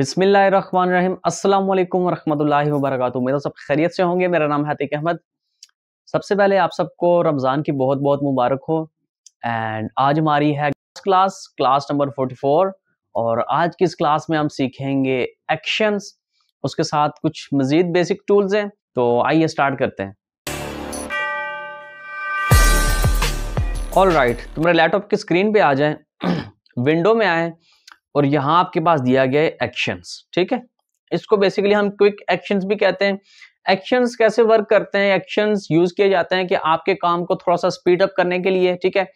बिसमीम अल्लाम वरहमल वर्क मेरा सब खैरियत से होंगे मेरा नाम हतीक अहमद सबसे पहले आप सबको रमज़ान की बहुत बहुत मुबारक हो एंड आज हमारी है क्लास क्लास नंबर 44 और आज की इस क्लास में हम सीखेंगे एक्शंस उसके साथ कुछ मज़ीद बेसिक टूल्स हैं तो आइए स्टार्ट करते हैं ऑल राइट right, तो मेरे लैपटॉप की स्क्रीन पर आ जाए विंडो में आए और यहां आपके पास दिया गया है एक्शंस ठीक है इसको बेसिकली हम क्विक एक्शंस भी कहते हैं एक्शंस कैसे वर्क करते हैं एक्शंस यूज किए जाते हैं कि आपके काम को थोड़ा सा स्पीड अप करने के लिए ठीक है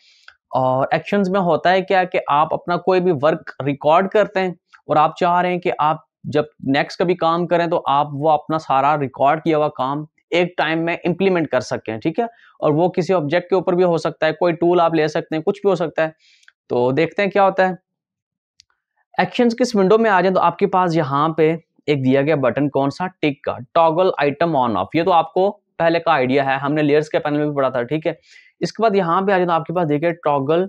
और एक्शंस में होता है क्या कि आप अपना कोई भी वर्क रिकॉर्ड करते हैं और आप चाह रहे हैं कि आप जब नेक्स्ट कभी काम करें तो आप वो अपना सारा रिकॉर्ड किया हुआ काम एक टाइम में इंप्लीमेंट कर सकते हैं ठीक है और वो किसी ऑब्जेक्ट के ऊपर भी हो सकता है कोई टूल आप ले सकते हैं कुछ भी हो सकता है तो देखते हैं क्या होता है एक्शंस किस विंडो में आ जाए तो आपके पास यहाँ पे एक दिया गया बटन कौन सा टिक का टॉगल आइटम ऑन ऑफ ये तो आपको पहले का आइडिया है हमने लेयर्स के पैनल में भी पढ़ा था ठीक है इसके बाद यहाँ पे आ जाए तो आपके पास देखिए टॉगल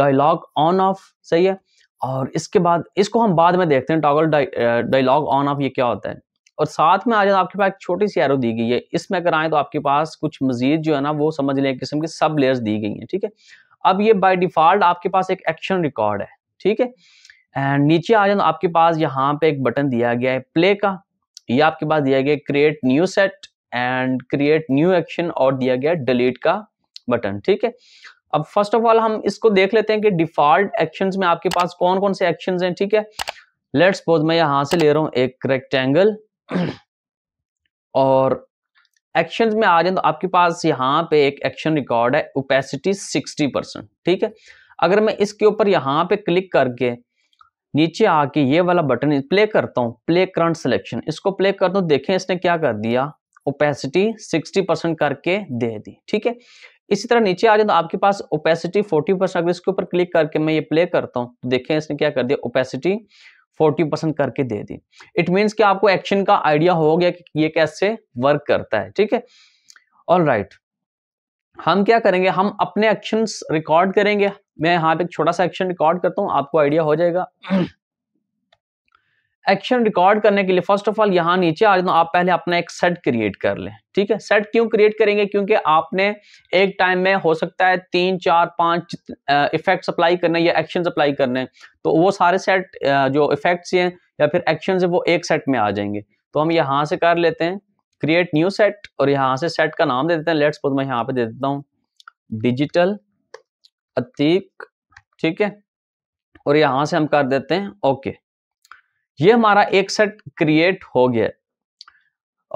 डायलॉग ऑन ऑफ सही है और इसके बाद इसको हम बाद में देखते हैं टॉगल डायलॉग ऑन ऑफ ये क्या होता है और साथ में आ जाए तो आपके पास एक छोटी सी एरो दी गई है इसमें अगर आए तो आपके पास कुछ मजीद जो है ना वो समझ लें किस्म की सब लेयर्स दी गई हैं ठीक है अब ये बाय डिफॉल्ट आपके पास एक एक्शन रिकॉर्ड है ठीक है एंड नीचे आ जाए आपके पास यहाँ पे एक बटन दिया गया है प्ले का ये आपके पास दिया गया create new set and create new action और दिया गया डिलीट का बटन ठीक है अब फर्स्ट ऑफ ऑल हम इसको देख लेते हैं कि डिफॉल्ट एक्शन में आपके पास कौन कौन से एक्शन हैं ठीक है लेट्स सपोज मैं यहाँ से ले रहा हूँ एक रेक्टेंगल और एक्शन में आ जाए तो आपके पास यहाँ पे एक एक्शन रिकॉर्ड है ओपेसिटी 60 परसेंट ठीक है अगर मैं इसके ऊपर यहाँ पे क्लिक करके नीचे आके ये वाला बटन प्ले करता हूँ प्ले करंट सिलेक्शन इसको प्ले कर दो देखें इसने क्या कर दिया ओपेसिटी 60 परसेंट करके दे दी ठीक है इसी तरह नीचे आ जाए तो आपके पास ओपेसिटी 40 परसेंट अगर इसके ऊपर क्लिक करके मैं ये प्ले करता हूँ तो देखें इसने क्या कर दिया ओपेसिटी 40 परसेंट करके दे दी इट मीन्स कि आपको एक्शन का आइडिया हो गया कि ये कैसे वर्क करता है ठीक है ऑल राइट right. हम क्या करेंगे हम अपने एक्शन रिकॉर्ड करेंगे मैं यहाँ पे एक छोटा सा एक्शन रिकॉर्ड करता हूँ आपको आइडिया हो जाएगा एक्शन रिकॉर्ड करने के लिए फर्स्ट ऑफ ऑल यहाँ नीचे आ हूँ आप पहले अपना एक सेट क्रिएट कर लें ठीक है सेट क्यों क्रिएट करेंगे क्योंकि आपने एक टाइम में हो सकता है तीन चार पांच इफेक्ट अप्लाई करने या एक्शन अप्लाई करने तो वो सारे सेट जो इफेक्ट्स हैं या फिर एक्शन है वो एक सेट में आ जाएंगे तो हम यहाँ से कर लेते हैं क्रिएट न्यू सेट और यहाँ से सेट का नाम दे देते हैं लेट्स सपोज मैं यहाँ पे दे देता हूँ डिजिटल अतीक ठीक है और यहाँ से हम कर देते हैं ओके ये हमारा एक सेट क्रिएट हो गया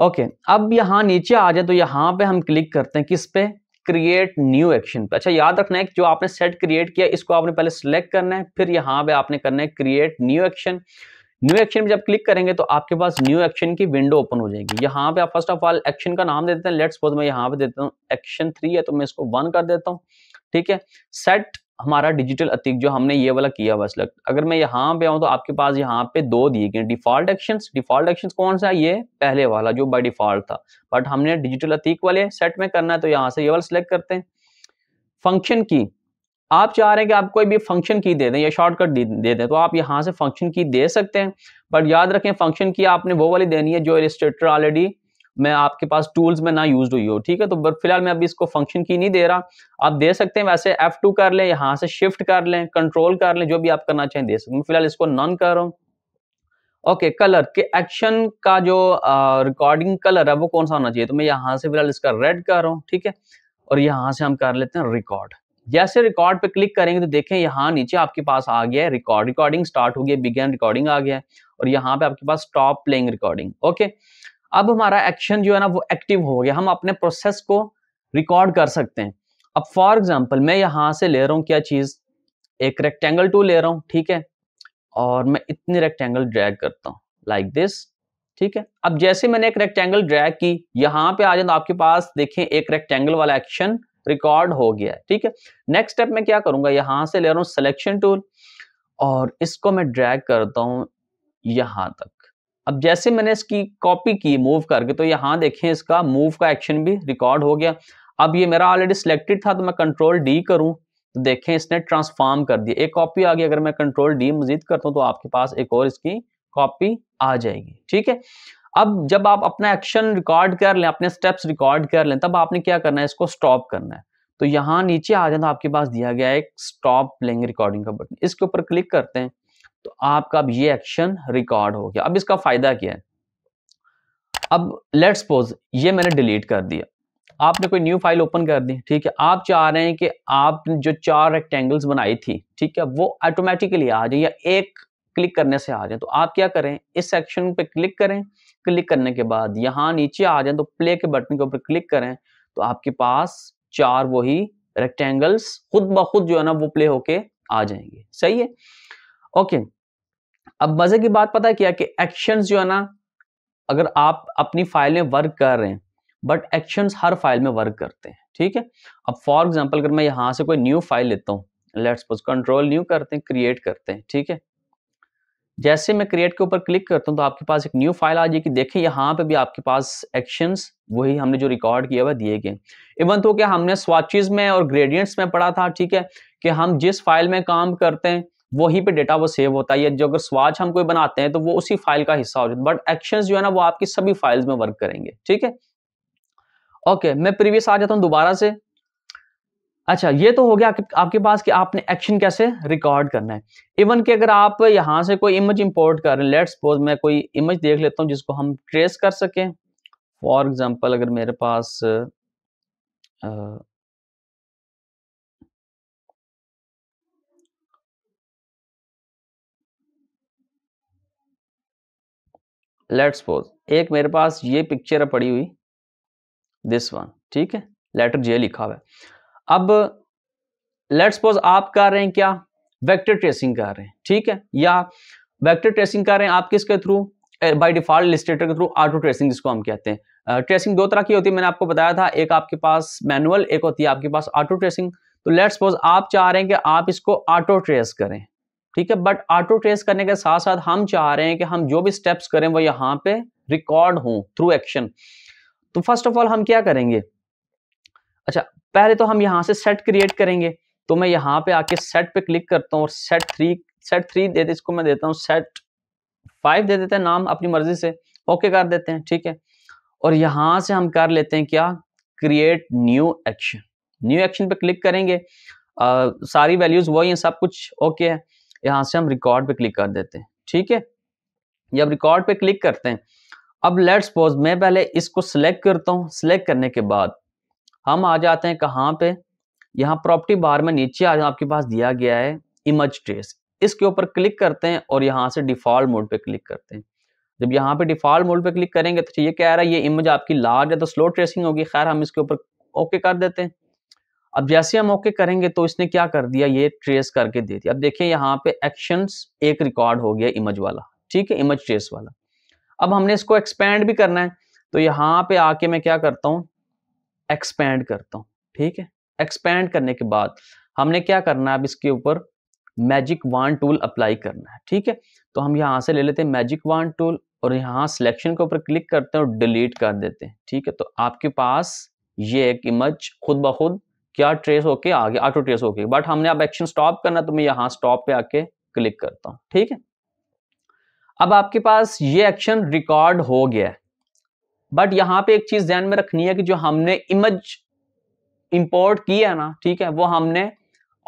ओके अब यहाँ नीचे आ जाए तो यहाँ पे हम क्लिक करते हैं किस पे क्रिएट न्यू एक्शन पे अच्छा याद रखना है कि जो आपने सेट क्रिएट किया इसको आपने पहले सिलेक्ट करना है फिर यहाँ पे आपने करना है create new action new action में जब क्लिक करेंगे तो आपके पास न्यू एक्शन की विंडो ओपन हो जाएगी यहाँ पे आप फर्स्ट ऑफ ऑल एक्शन का नाम दे देते हैं लेट्स सपोज मैं यहाँ पे देता हूँ एक्शन थ्री है तो मैं इसको वन कर देता हूँ ठीक है सेट हमारा डिजिटल अतीक जो हमने ये वाला किया हुआ सिलेक्ट अगर मैं यहाँ पे आऊँ तो आपके पास यहाँ पे दो दिए गए डिफॉल्ट एक्शन डिफॉल्ट एक्शन कौन सा ये पहले वाला जो बाई डिफॉल्ट था बट हमने डिजिटल अतीक वाले सेट में करना है तो यहाँ से ये वाला सिलेक्ट करते हैं फंक्शन की आप चाह रहे हैं कि आप कोई भी फंक्शन की दे दें या शॉर्टकट दे दें तो आप यहाँ से फंक्शन की दे सकते हैं बट याद रखें फंक्शन की आपने वो वाली देनी है जो इलिस्ट्रेटर ऑलरेडी मैं आपके पास टूल्स में ना यूज हुई हो ठीक है तो फिलहाल मैं अभी इसको फंक्शन की नहीं दे रहा आप दे सकते हैं वैसे एफ टू कर लें यहाँ से शिफ्ट कर लें कंट्रोल कर लें जो भी आप करना चाहें दे सकते हैं फिलहाल इसको नॉन कर रहा हूँ ओके कलर के एक्शन का जो रिकॉर्डिंग कलर है वो कौन सा होना चाहिए तो मैं यहाँ से फिलहाल इसका रेड कर रहा हूँ ठीक है और यहाँ से हम कर लेते हैं रिकॉर्ड जैसे रिकॉर्ड पे क्लिक करेंगे तो देखें यहाँ नीचे आपके पास आ गया है रिकॉर्ड रिकॉर्डिंग स्टार्ट हो गया बिगेन रिकॉर्डिंग आ गया है और यहाँ पे आपके पास स्टॉप प्लेइंग रिकॉर्डिंग ओके अब हमारा एक्शन जो है ना वो एक्टिव हो गया हम अपने प्रोसेस को रिकॉर्ड कर सकते हैं अब फॉर एग्जाम्पल मैं यहाँ से ले रहा हूँ क्या चीज़ एक रेक्टेंगल टू ले रहा हूँ ठीक है और मैं इतनी रेक्टेंगल ड्रैग करता हूँ लाइक दिस ठीक है अब जैसे मैंने एक रेक्टेंगल ड्रैग की यहाँ पे आ जाए तो आपके पास देखें एक रेक्टेंगल वाला एक्शन रिकॉर्ड हो गया है ठीक है नेक्स्ट स्टेप में क्या करूंगा यहां से ले रहा हूं सिलेक्शन टूल और इसको मैं ड्रैग करता हूं यहां तक अब जैसे मैंने इसकी कॉपी की मूव करके तो यहां देखें इसका मूव का एक्शन भी रिकॉर्ड हो गया अब ये मेरा ऑलरेडी सिलेक्टेड था तो मैं कंट्रोल डी करूं तो देखें इसने ट्रांसफॉर्म कर दिया एक कॉपी आ गई अगर मैं कंट्रोल डी मजीद करता हूँ तो आपके पास एक और इसकी कॉपी आ जाएगी ठीक है अब जब आप अपना एक्शन रिकॉर्ड कर लें अपने स्टेप्स रिकॉर्ड कर लें तब आपने क्या करना है इसको स्टॉप करना है तो यहाँ नीचे आ जाना आपके पास दिया गया एक स्टॉप लेंगे रिकॉर्डिंग का बटन इसके ऊपर क्लिक करते हैं तो आपका अब ये एक्शन रिकॉर्ड हो गया अब इसका फायदा क्या है अब लेट सपोज ये मैंने डिलीट कर दिया आपने कोई न्यू फाइल ओपन कर दी ठीक है आप चाह रहे हैं कि आपने जो चार रेक्टेंगल्स बनाई थी ठीक है वो ऑटोमेटिकली आ जाए या एक क्लिक करने से आ जाए तो आप क्या करें इस सेक्शन पे क्लिक करें क्लिक करने के बाद यहाँ नीचे आ जाए तो प्ले के बटन के ऊपर क्लिक करें तो आपके पास चार वही रेक्टेंगल्स खुद ब खुद जो है ना वो प्ले होके आ जाएंगे सही है ओके अब मजे की बात पता है क्या कि एक्शंस जो है ना अगर आप अपनी फाइल में वर्क कर रहे हैं बट एक्शंस हर फाइल में वर्क करते हैं ठीक है अब फॉर एग्जाम्पल अगर मैं यहां से कोई न्यू फाइल लेता हूँ लेट्स कंट्रोल न्यू करते हैं क्रिएट करते हैं ठीक है जैसे मैं क्रिएट के ऊपर क्लिक करता हूँ तो आपके पास एक न्यू फाइल आ जाएगी देखिए यहाँ पे भी आपके पास एक्शंस वही हमने जो रिकॉर्ड किया हुआ दिए गए इवन तो क्या हमने स्वाचिज में और ग्रेडियंट्स में पढ़ा था ठीक है कि हम जिस फाइल में काम करते हैं वही पे डेटा वो सेव होता है जो अगर स्वाच हम कोई बनाते हैं तो वो उसी फाइल का हिस्सा हो जाता है बट एक्शन जो है ना वो आपकी सभी फाइल्स में वर्क करेंगे ठीक है ओके मैं प्रीवियस आ जाता हूँ दोबारा से अच्छा ये तो हो गया आपके, आपके पास कि आपने एक्शन कैसे रिकॉर्ड करना है इवन कि अगर आप यहाँ से कोई इमेज इंपोर्ट कर रहे हैं लेट सपोज मैं कोई इमेज देख लेता हूँ जिसको हम ट्रेस कर सकें फॉर एग्जाम्पल अगर मेरे पास आ, लेट सपोज एक मेरे पास ये पिक्चर पड़ी हुई दिस वन ठीक है लेटर जे लिखा हुआ है अब लेट्स सपोज आप कर रहे हैं क्या वेक्टर ट्रेसिंग कर रहे हैं ठीक है या वेक्टर ट्रेसिंग कर रहे हैं आप किसके थ्रू बाय डिफॉल्ट लिस्टेटर के थ्रू ऑटो ट्रेसिंग जिसको हम कहते हैं ट्रेसिंग दो तरह की होती है मैंने आपको बताया था एक आपके पास मैनुअल एक होती है आपके पास ऑटो ट्रेसिंग तो लेट्स सपोज आप चाह रहे हैं कि आप इसको ऑटो ट्रेस करें ठीक है बट ऑटो ट्रेस करने के साथ साथ हम चाह रहे हैं कि हम जो भी स्टेप्स करें वो यहाँ पे रिकॉर्ड हों थ्रू एक्शन तो फर्स्ट ऑफ ऑल हम क्या करेंगे अच्छा पहले तो हम यहाँ से सेट क्रिएट करेंगे तो मैं यहाँ पे आके सेट पे क्लिक करता हूँ और सेट थ्री सेट थ्री दे दे इसको मैं देता हूँ सेट फाइव दे देते हैं नाम अपनी मर्जी से ओके कर देते हैं ठीक है और यहाँ से हम कर लेते हैं क्या create new action new action पे क्लिक करेंगे आ, सारी वैल्यूज वही हैं सब कुछ ओके है यहाँ से हम रिकॉर्ड पे क्लिक कर देते हैं ठीक है जब रिकॉर्ड पे क्लिक करते हैं अब लेट सपोज मैं पहले इसको सिलेक्ट करता हूँ सिलेक्ट करने के बाद हम आ जाते हैं कहाँ पे यहाँ प्रॉपर्टी बार में नीचे आज आपके पास दिया गया है इमज ट्रेस इसके ऊपर क्लिक करते हैं और यहाँ से डिफॉल्ट मोड पे क्लिक करते हैं जब यहाँ पे डिफॉल्ट मोड पे क्लिक करेंगे तो ये कह रहा है ये इमेज आपकी लार्ज है तो स्लो ट्रेसिंग होगी खैर हम इसके ऊपर ओके कर देते हैं अब जैसे हम ओके करेंगे तो इसने क्या कर दिया ये ट्रेस करके दे दिया अब देखिए यहाँ पे एक्शन एक रिकॉर्ड हो गया इमेज वाला ठीक है इमेज ट्रेस वाला अब हमने इसको एक्सपेंड भी करना है तो यहाँ पे आके मैं क्या करता हूँ एक्सपैंड करता हूँ ठीक है एक्सपैंड करने के बाद हमने क्या करना है अब इसके ऊपर मैजिक वन टूल अप्लाई करना है ठीक है तो हम यहाँ से ले लेते हैं मैजिक वन टूल और यहाँ सिलेक्शन के ऊपर क्लिक करते हैं और डिलीट कर देते हैं ठीक है तो आपके पास ये एक इमेज खुद ब खुद क्या ट्रेस होके आ गया ऑटो ट्रेस होके बट हमने अब एक्शन स्टॉप करना तो मैं यहाँ स्टॉप पे आके क्लिक करता हूँ ठीक है अब आपके पास ये एक्शन रिकॉर्ड हो गया है बट यहाँ पे एक चीज ध्यान में रखनी है कि जो हमने इमेज इंपोर्ट की है ना ठीक है वो हमने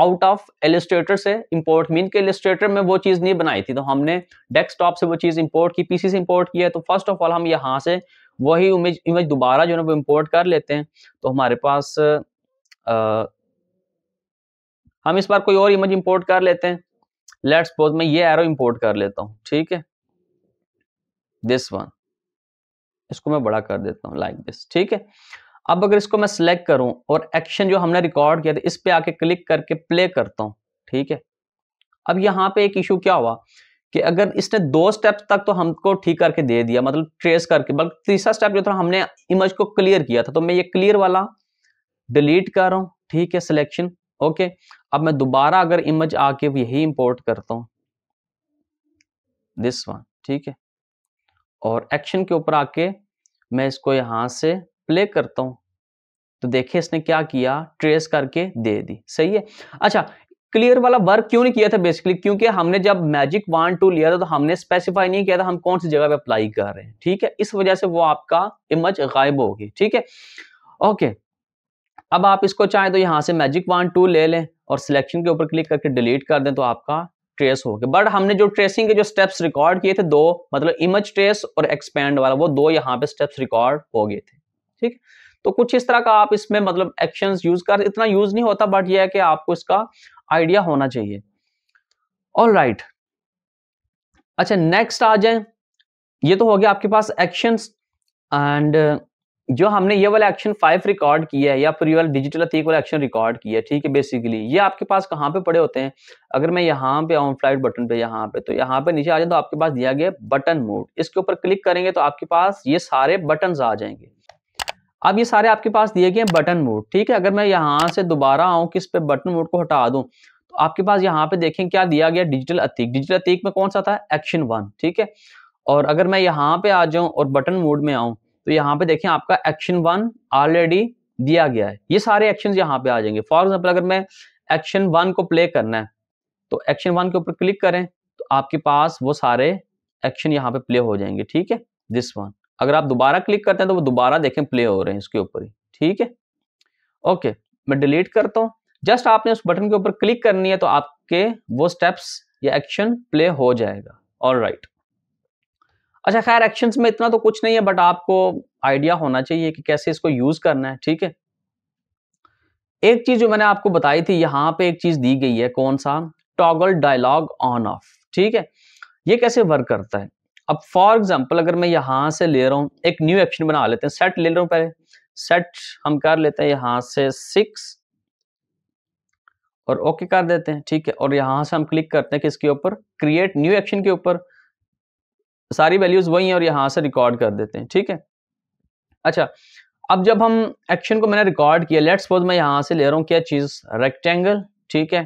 आउट ऑफ एलिस्ट्रेटर से इंपोर्ट मीन के एलिस्ट्रेटर में वो चीज़ नहीं बनाई थी तो हमने डेस्कटॉप से वो चीज़ इंपोर्ट की पीसी से इंपोर्ट किया तो फर्स्ट ऑफ ऑल हम यहाँ से वही इमेज इमेज दोबारा जो है वो इंपोर्ट कर लेते हैं तो हमारे पास आ, हम इस बार कोई और इमेज इंपोर्ट कर लेते हैं लेट्स सपोज मैं ये एरो इंपोर्ट कर लेता हूँ ठीक है दिस वन इसको मैं बड़ा कर देता हूँ लाइक दिस ठीक है अब अगर इसको मैं सिलेक्ट करूं और एक्शन जो हमने रिकॉर्ड किया था इस पे आके क्लिक करके प्ले करता हूं ठीक है अब यहाँ पे एक इशू क्या हुआ कि अगर इसने दो स्टेप तक तो हमको ठीक करके दे दिया मतलब ट्रेस करके बल्कि तीसरा स्टेप जो था हमने इमेज को क्लियर किया था तो मैं ये क्लियर वाला डिलीट कर रहा हूँ ठीक है सिलेक्शन ओके अब मैं दोबारा अगर इमेज आके यही इंपोर्ट करता हूँ दिस वन ठीक है और एक्शन के ऊपर आके मैं इसको यहाँ से प्ले करता हूँ तो देखिए इसने क्या किया ट्रेस करके दे दी सही है अच्छा क्लियर वाला वर्क क्यों नहीं किया था बेसिकली क्योंकि हमने जब मैजिक वन टू लिया था तो हमने स्पेसिफाई नहीं किया था हम कौन सी जगह पे अप्लाई कर रहे हैं ठीक है इस वजह से वो आपका इमज गायब होगी ठीक है ओके अब आप इसको चाहें तो यहां से मैजिक वन टू ले लें और सिलेक्शन के ऊपर क्लिक करके डिलीट कर दें तो आपका ट्रेस हो गए बट हमने जो ट्रेसिंग के जो स्टेप्स रिकॉर्ड किए थे दो मतलब इमेज ट्रेस और एक्सपेंड वाला वो दो यहाँ पे स्टेप्स रिकॉर्ड हो गए थे ठीक तो कुछ इस तरह का आप इसमें मतलब एक्शंस यूज कर इतना यूज नहीं होता बट यह है कि आपको इसका आइडिया होना चाहिए ऑल राइट right. अच्छा नेक्स्ट आ जाए ये तो हो गया आपके पास एक्शंस एंड जो हमने ये वाला एक्शन फाइव रिकॉर्ड किया है या फिर ये वाला डिजिटल अतीक वाला एक्शन रिकॉर्ड किया है ठीक है बेसिकली ये आपके पास कहाँ पे पड़े होते हैं अगर मैं यहाँ पे आऊँ फ्लाइट बटन पे यहाँ पे तो यहाँ पे नीचे आ जाए तो आपके पास दिया गया बटन मोड इसके ऊपर क्लिक करेंगे तो आपके पास ये सारे बटन आ जाएंगे अब ये सारे आपके पास दिए गए बटन मोड ठीक है अगर मैं यहाँ से दोबारा आऊँ किस पे बटन मोड को हटा दूँ तो आपके पास यहाँ पे देखें क्या दिया गया डिजिटल अतीक डिजिटल अतीक में कौन सा था एक्शन वन ठीक है और अगर मैं यहाँ पे आ जाऊँ और बटन मोड में आऊँ तो यहाँ पे देखें आपका एक्शन वन ऑलरेडी दिया गया है ये सारे एक्शन यहाँ पे आ जाएंगे फॉर एग्जाम्पल अगर मैं एक्शन वन को प्ले करना है तो एक्शन वन के ऊपर क्लिक करें तो आपके पास वो सारे एक्शन यहाँ पे प्ले हो जाएंगे ठीक है दिस वन अगर आप दोबारा क्लिक करते हैं तो वो दोबारा देखें प्ले हो रहे हैं इसके ऊपर ही ठीक है ओके मैं डिलीट करता हूँ जस्ट आपने उस बटन के ऊपर क्लिक करनी है तो आपके वो स्टेप्स या एक्शन प्ले हो जाएगा ऑल राइट अच्छा खैर एक्शंस में इतना तो कुछ नहीं है बट आपको आइडिया होना चाहिए कि कैसे इसको यूज करना है ठीक है एक चीज जो मैंने आपको बताई थी यहां पे एक चीज दी गई है कौन सा टॉगल डायलॉग ऑन ऑफ ठीक है ये कैसे वर्क करता है अब फॉर एग्जाम्पल अगर मैं यहां से ले रहा हूँ एक न्यू एक्शन बना लेते हैं सेट ले रहा हूं पहले सेट हम कर लेते हैं यहां से सिक्स और ओके okay कर देते हैं ठीक है और यहां से हम क्लिक करते हैं किसके ऊपर क्रिएट न्यू एक्शन के ऊपर सारी वैल्यूज़ वही हैं और यहाँ से रिकॉर्ड कर देते हैं ठीक है अच्छा अब जब हम एक्शन को मैंने रिकॉर्ड किया लेट सपोज मैं यहाँ से ले रहा हूँ क्या चीज़ रेक्टेंगल ठीक है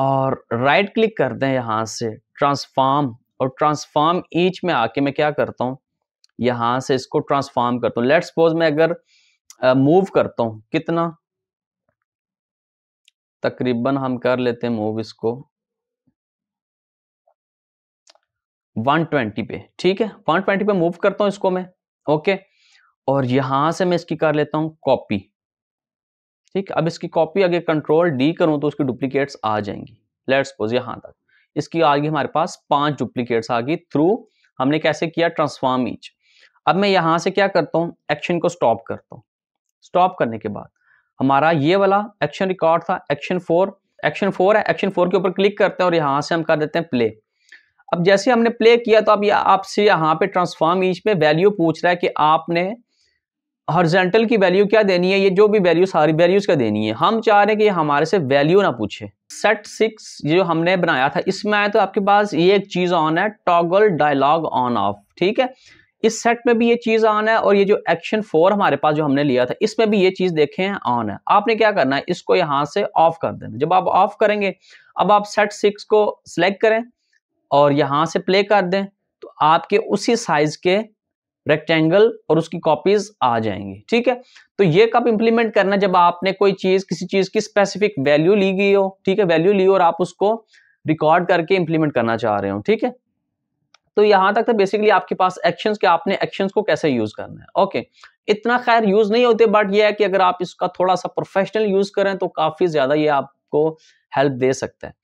और राइट right क्लिक करते हैं यहाँ से ट्रांसफॉर्म और ट्रांसफॉर्म ईच में आके मैं क्या करता हूँ यहाँ से इसको ट्रांसफॉर्म करता हूँ लेट सपोज मैं अगर मूव uh, करता हूँ कितना तकरीबन हम कर लेते हैं मूव इसको 120 पे ठीक है 120 पे मूव करता हूं इसको मैं ओके और यहां से मैं इसकी कर लेता हूं कॉपी ठीक अब इसकी कॉपी अगर कंट्रोल डी करूं तो उसकी डुप्लीकेट्स आ जाएंगी लेट सपोज यहां तक इसकी आ गई हमारे पास पांच डुप्लीकेट्स आ गई थ्रू हमने कैसे किया ट्रांसफॉर्म ईच अब मैं यहां से क्या करता हूं एक्शन को स्टॉप करता हूं स्टॉप करने के बाद हमारा ये वाला एक्शन रिकॉर्ड था एक्शन फोर एक्शन फोर है एक्शन फोर के ऊपर क्लिक करते हैं और यहां से हम कर देते हैं प्ले अब जैसे हमने प्ले किया तो अब आपसे यहाँ पे ट्रांसफॉर्म ईच में वैल्यू पूछ रहा है कि आपने हॉर्जेंटल की वैल्यू क्या देनी है ये जो भी वैल्यू सारी वैल्यूज का देनी है हम चाह रहे हैं कि ये हमारे से वैल्यू ना पूछे सेट सिक्स जो हमने बनाया था इसमें आया तो आपके पास ये एक चीज़ ऑन है टॉगल डायलॉग ऑन ऑफ ठीक है इस सेट में भी ये चीज़ ऑन है और ये जो एक्शन फोर हमारे पास जो हमने लिया था इसमें भी ये चीज़ देखे हैं ऑन है आपने क्या करना है इसको यहाँ से ऑफ कर देना जब आप ऑफ करेंगे अब आप सेट सिक्स को सिलेक्ट करें और यहाँ से प्ले कर दें तो आपके उसी साइज के रेक्टेंगल और उसकी कॉपीज आ जाएंगी ठीक है तो ये कब इंप्लीमेंट करना जब आपने कोई चीज किसी चीज की स्पेसिफिक वैल्यू ली गई हो ठीक है वैल्यू ली और आप उसको रिकॉर्ड करके इंप्लीमेंट करना चाह रहे हो ठीक है तो यहां तक तो बेसिकली आपके पास एक्शंस के आपने एक्शंस को कैसे यूज करना है ओके इतना खैर यूज नहीं होते बट ये है कि अगर आप इसका थोड़ा सा प्रोफेशनल यूज करें तो काफी ज्यादा ये आपको हेल्प दे सकता है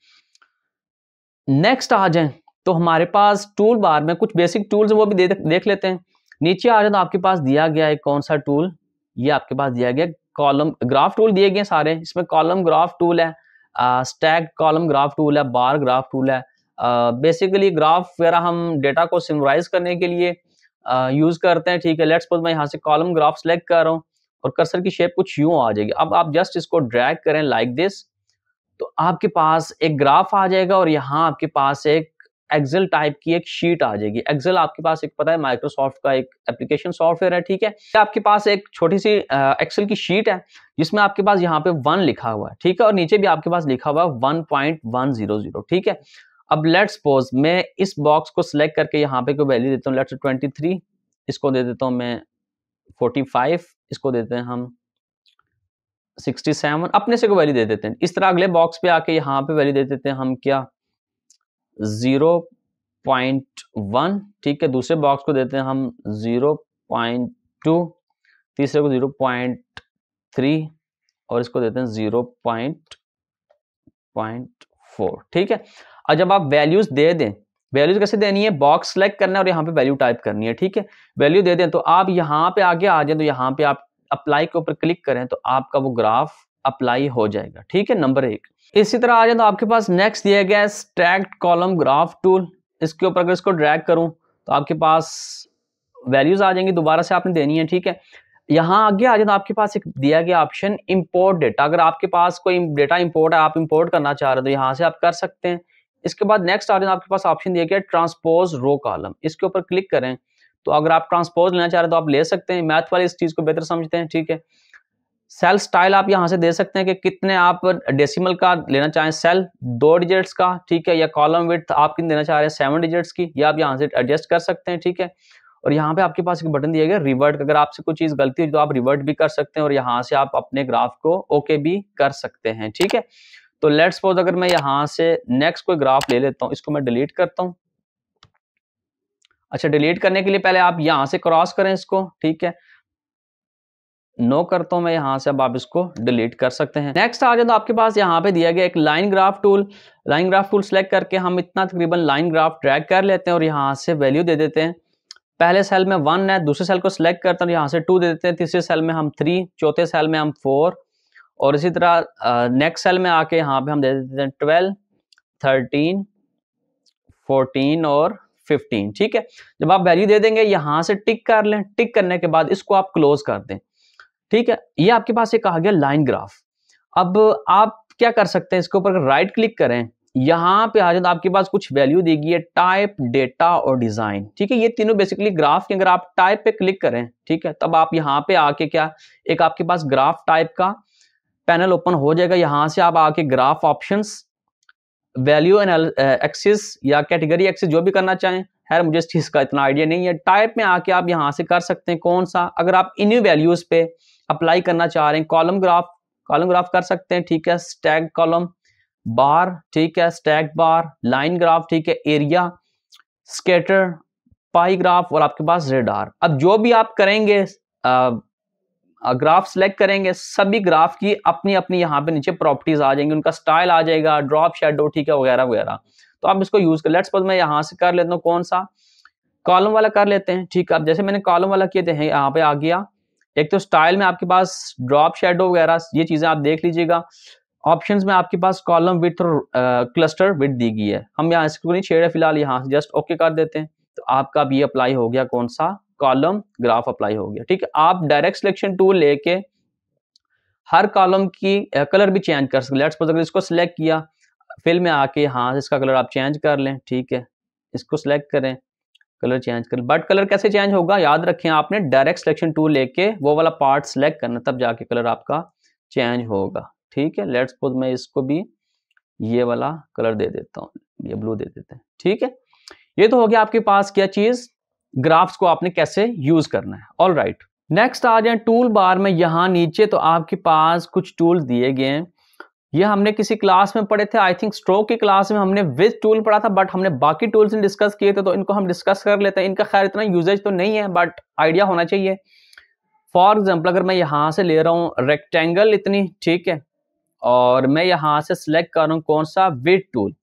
नेक्स्ट आ जाए तो हमारे पास टूल बार में कुछ बेसिक टूल्स वो भी दे, देख लेते हैं नीचे आ जाए तो आपके पास दिया गया है कौन सा टूल ये आपके पास दिया गया कॉलम ग्राफ टूल दिए गए सारे इसमें कॉलम ग्राफ टूल है स्टैग कॉलम ग्राफ टूल है बार ग्राफ टूल है बेसिकली ग्राफ वगैरह हम डेटा को सिमराइज करने के लिए यूज करते हैं ठीक है लेट्स मैं यहाँ से कॉलम ग्राफ सेलेक्ट कर रहा हूँ और कर्सर की शेप कुछ यूं आ जाएगी अब आप जस्ट इसको ड्रैग करें लाइक like दिस तो आपके पास एक ग्राफ आ जाएगा और यहाँ आपके पास एक एक्सेल टाइप की एक शीट आ जाएगी एक्सेल आपके पास एक पता है माइक्रोसॉफ्ट का एक एप्लीकेशन सॉफ्टवेयर है ठीक है आपके पास एक छोटी सी एक्सेल की शीट है जिसमें आपके पास यहाँ पे वन लिखा हुआ है ठीक है और नीचे भी आपके पास लिखा हुआ है one point one zero zero ठीक है अब लेट सपोज मैं इस बॉक्स को सिलेक्ट करके यहाँ पे कोई वैल्यू देता हूँ लेट्स ट्वेंटी थ्री इसको दे देता हूँ मैं फोर्टी फाइव इसको देते हैं हम सिक्सटी सेवन अपने से को वैल्यू दे देते हैं इस तरह अगले बॉक्स पे आके यहाँ पे वैल्यू दे देते हैं हम क्या जीरो पॉइंट वन ठीक है दूसरे बॉक्स को देते हैं हम जीरो पॉइंट टू तीसरे को जीरो पॉइंट थ्री और इसको देते हैं जीरो पॉइंट पॉइंट फोर ठीक है और जब आप वैल्यूज दे दें वैल्यूज कैसे देनी है बॉक्स सेलेक्ट करना है और यहाँ पे वैल्यू टाइप करनी है ठीक है वैल्यू दे दें तो आप यहाँ पे आगे आ जाए तो यहाँ पे आप अप्लाई के ऊपर क्लिक करें तो आपका वो ग्राफ अप्लाई हो जाएगा ठीक है नंबर एक इसी तरह आ जाए तो आपके पास नेक्स्ट दिया गया है स्ट्रैक्ट कॉलम ग्राफ टूल इसके ऊपर अगर इसको ड्रैग करूं तो आपके पास वैल्यूज आ जाएंगी दोबारा से आपने देनी है ठीक है यहाँ आगे आ जाए तो आपके पास एक दिया गया ऑप्शन इंपोर्ट डेटा अगर आपके पास कोई डेटा इंपोर्ट है आप इंपोर्ट करना चाह रहे हो तो यहाँ से आप कर सकते हैं इसके बाद नेक्स्ट आ जाए तो आपके पास ऑप्शन दिया गया ट्रांसपोज रो कॉलम इसके ऊपर क्लिक करें तो अगर आप ट्रांसपोज लेना चाह रहे तो आप ले सकते हैं मैथ वाले इस चीज़ को बेहतर समझते हैं ठीक है सेल स्टाइल आप यहाँ से दे सकते हैं कि कितने आप डेसिमल का लेना चाहें सेल दो डिजिट्स का ठीक है या कॉलम विथ आप कितने देना चाह रहे हैं सेवन डिजिट्स की या आप यहाँ से एडजस्ट कर सकते हैं ठीक है और यहाँ पे आपके पास एक बटन दिया गया रिवर्ट अगर आपसे कोई चीज़ गलती हुई तो आप रिवर्ट भी कर सकते हैं और यहाँ से आप अपने ग्राफ को ओके भी कर सकते हैं ठीक है तो लेट्स सपोज अगर मैं यहाँ से नेक्स्ट कोई ग्राफ ले लेता हूँ इसको मैं डिलीट करता हूँ अच्छा डिलीट करने के लिए पहले आप यहां से क्रॉस करें इसको ठीक है नो करता हूं मैं यहां से अब आप इसको डिलीट कर सकते हैं नेक्स्ट आ जाए तो आपके पास यहां पे दिया गया एक line graph tool line graph tool select करके हम इतना तकरीबन लाइन ग्राफ ट्रैक कर लेते हैं और यहां से वैल्यू दे देते हैं पहले सेल में वन है दूसरे सेल को सिलेक्ट करते हैं यहाँ से टू दे देते हैं तीसरे सेल में हम थ्री चौथे सेल में हम फोर और इसी तरह नेक्स्ट सेल में आके यहाँ पे हम दे देते हैं ट्वेल्व थर्टीन फोर्टीन और 15 ठीक है जब आप वैल्यू दे देंगे यहां से टिक कर लें टिक करने के बाद इसको आप क्लोज कर दें ठीक है ये आपके पास एक कहा गया लाइन ग्राफ अब आप क्या कर सकते हैं इसके ऊपर राइट क्लिक करें यहाँ पे आ जाए तो आपके पास कुछ वैल्यू देगी है टाइप डेटा और डिजाइन ठीक है ये तीनों बेसिकली ग्राफ के अगर आप टाइप पे क्लिक करें ठीक है तब आप यहाँ पे आके क्या एक आपके पास ग्राफ टाइप का पैनल ओपन हो जाएगा यहाँ से आप आके graph options value axis uh, या कैटेगरी एक्सिस जो भी करना चाहें खैर मुझे इस चीज़ का इतना आइडिया नहीं है टाइप में आके आप यहाँ से कर सकते हैं कौन सा अगर आप इन्हीं वैल्यूज़ पे अप्लाई करना चाह रहे हैं कॉलम ग्राफ कॉलम ग्राफ कर सकते हैं ठीक है स्टैग कॉलम बार ठीक है स्टैग बार लाइन ग्राफ ठीक है एरिया स्केटर पाई ग्राफ और आपके पास रेडार अब जो भी आप करेंगे आ, uh, ग्राफ सेलेक्ट करेंगे सभी ग्राफ की अपनी अपनी यहाँ पे नीचे प्रॉपर्टीज आ जाएंगी उनका स्टाइल आ जाएगा ड्रॉप शेडो ठीक है वगैरह वगैरह तो आप इसको यूज कर लेट्स मैं यहाँ से कर लेता हूँ कौन सा कॉलम वाला कर लेते हैं ठीक है अब जैसे मैंने कॉलम वाला किए थे यहाँ पे आ गया एक तो स्टाइल में आपके पास ड्रॉप शेडो वगैरह ये चीजें आप देख लीजिएगा ऑप्शंस में आपके पास कॉलम विथ और क्लस्टर विथ दी गई है हम यहाँ इसको नहीं छेड़े फिलहाल यहाँ जस्ट ओके कर देते हैं तो आपका भी अप्लाई हो गया कौन सा कॉलम ग्राफ अप्लाई हो गया ठीक है आप डायरेक्ट सिलेक्शन टूल लेके हर कॉलम की कलर भी चेंज कर सकते लेट्स अगर इसको सिलेक्ट किया फिल में आके हाँ इसका कलर आप चेंज कर लें ठीक है इसको सिलेक्ट करें कलर चेंज कर बट कलर कैसे चेंज होगा याद रखें आपने डायरेक्ट सिलेक्शन टूल लेके वो वाला पार्ट सेलेक्ट करना तब जाके कलर आपका चेंज होगा ठीक है लेट्स सपोज मैं इसको भी ये वाला कलर दे देता हूँ ये ब्लू दे देते हैं ठीक है ये तो हो गया आपके पास क्या चीज़ ग्राफ्स को आपने कैसे यूज करना है ऑल राइट नेक्स्ट आ जाए टूल बार में यहाँ नीचे तो आपके पास कुछ टूल दिए गए हैं ये हमने किसी क्लास में पढ़े थे आई थिंक स्ट्रोक की क्लास में हमने विद टूल पढ़ा था बट हमने बाकी टूल्स ने डिस्कस किए थे तो इनको हम डिस्कस कर लेते हैं इनका खैर इतना यूजेज तो नहीं है बट आइडिया होना चाहिए फॉर एग्जाम्पल अगर मैं यहाँ से ले रहा हूँ रेक्टेंगल इतनी ठीक है और मैं यहाँ से सिलेक्ट कर रहा हूँ कौन सा विथ टूल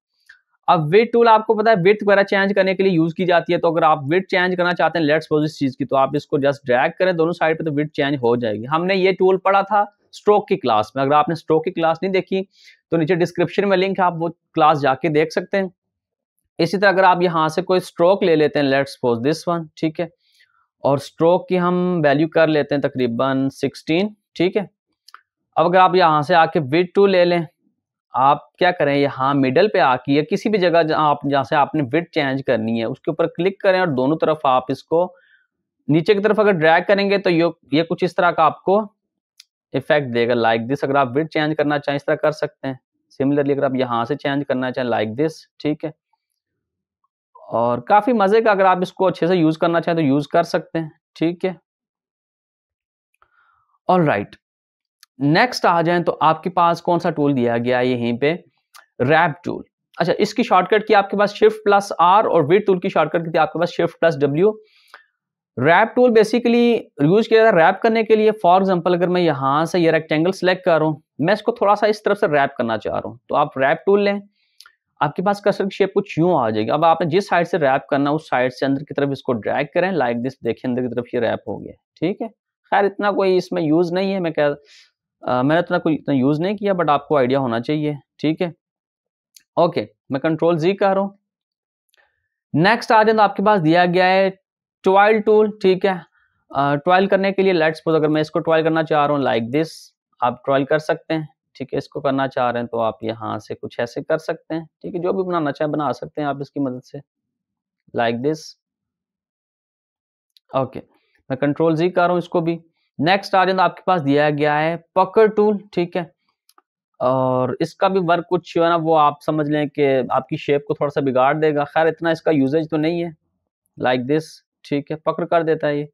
अब वेट टूल आपको पता है वेट वगैरह चेंज करने के लिए यूज की जाती है तो अगर आप वेट चेंज करना चाहते हैं लेट्स सपोज इस चीज की तो आप इसको जस्ट ड्रैग करें दोनों साइड पे तो वेट चेंज हो जाएगी हमने ये टूल पढ़ा था स्ट्रोक की क्लास में अगर आपने स्ट्रोक की क्लास नहीं देखी तो नीचे डिस्क्रिप्शन में लिंक है आप वो क्लास जाके देख सकते हैं इसी तरह अगर आप यहाँ से कोई स्ट्रोक ले लेते हैं लेट्स सपोज दिस वन ठीक है और स्ट्रोक की हम वैल्यू कर लेते हैं तकरीबन सिक्सटीन ठीक है अब अगर आप यहाँ से आके विथ टू ले लें आप क्या करें यहाँ मिडल पे आके या किसी भी जगह जहाँ आप जहाँ से आपने विथ चेंज करनी है उसके ऊपर क्लिक करें और दोनों तरफ आप इसको नीचे की तरफ अगर ड्रैग करेंगे तो ये ये कुछ इस तरह का आपको इफेक्ट देगा लाइक दिस अगर आप विथ चेंज करना चाहें इस तरह कर सकते हैं सिमिलरली अगर आप यहाँ से चेंज करना चाहें लाइक दिस ठीक है और काफ़ी मज़े का अगर आप इसको अच्छे से यूज़ करना चाहें तो यूज़ कर सकते हैं ठीक है ऑल राइट नेक्स्ट आ जाए तो आपके पास कौन सा टूल दिया गया है यहीं पे रैप टूल अच्छा इसकी शॉर्टकट की आपके पास शिफ्ट प्लस आर और विट टूल की शॉर्टकट की थी आपके पास shift plus W warp tool basically use किया जाता है रैप करने के लिए फॉर एग्जाम्पल अगर मैं यहाँ से ये रेक्टेंगल सेलेक्ट कर रहा हूँ मैं इसको थोड़ा सा इस तरफ से रैप करना चाह रहा हूँ तो आप रैप टूल लें आपके पास कसर की शेप कुछ यूँ आ जाएगी अब आपने जिस साइड से रैप करना उस साइड से अंदर की तरफ इसको ड्रैग करें लाइक दिस देखिए अंदर की तरफ ये रैप हो गया ठीक है खैर इतना कोई इसमें यूज़ नहीं है मैं कह आ, मैंने इतना तो कोई इतना यूज़ नहीं किया बट आपको आइडिया होना चाहिए ठीक है ओके मैं कंट्रोल जी कह रहा हूं नेक्स्ट आ जाए तो आपके पास दिया गया है ट्वाइल टूल ठीक है ट्वाइल करने के लिए लेट्स अगर मैं इसको ट्वाइल करना चाह रहा हूँ लाइक दिस आप ट्वाइल कर सकते हैं ठीक है इसको करना चाह रहे हैं तो आप यहाँ से कुछ ऐसे कर सकते हैं ठीक है जो भी बनाना चाहे बना सकते हैं आप इसकी मदद से लाइक दिस ओके मैं कंट्रोल जी कर रहा हूँ इसको भी नेक्स्ट आ जाए तो आपके पास दिया गया है पकड़ टूल ठीक है और इसका भी वर्क कुछ जो है ना वो आप समझ लें कि आपकी शेप को थोड़ा सा बिगाड़ देगा खैर इतना इसका यूजेज तो नहीं है लाइक like दिस ठीक है पकड़ कर देता है ये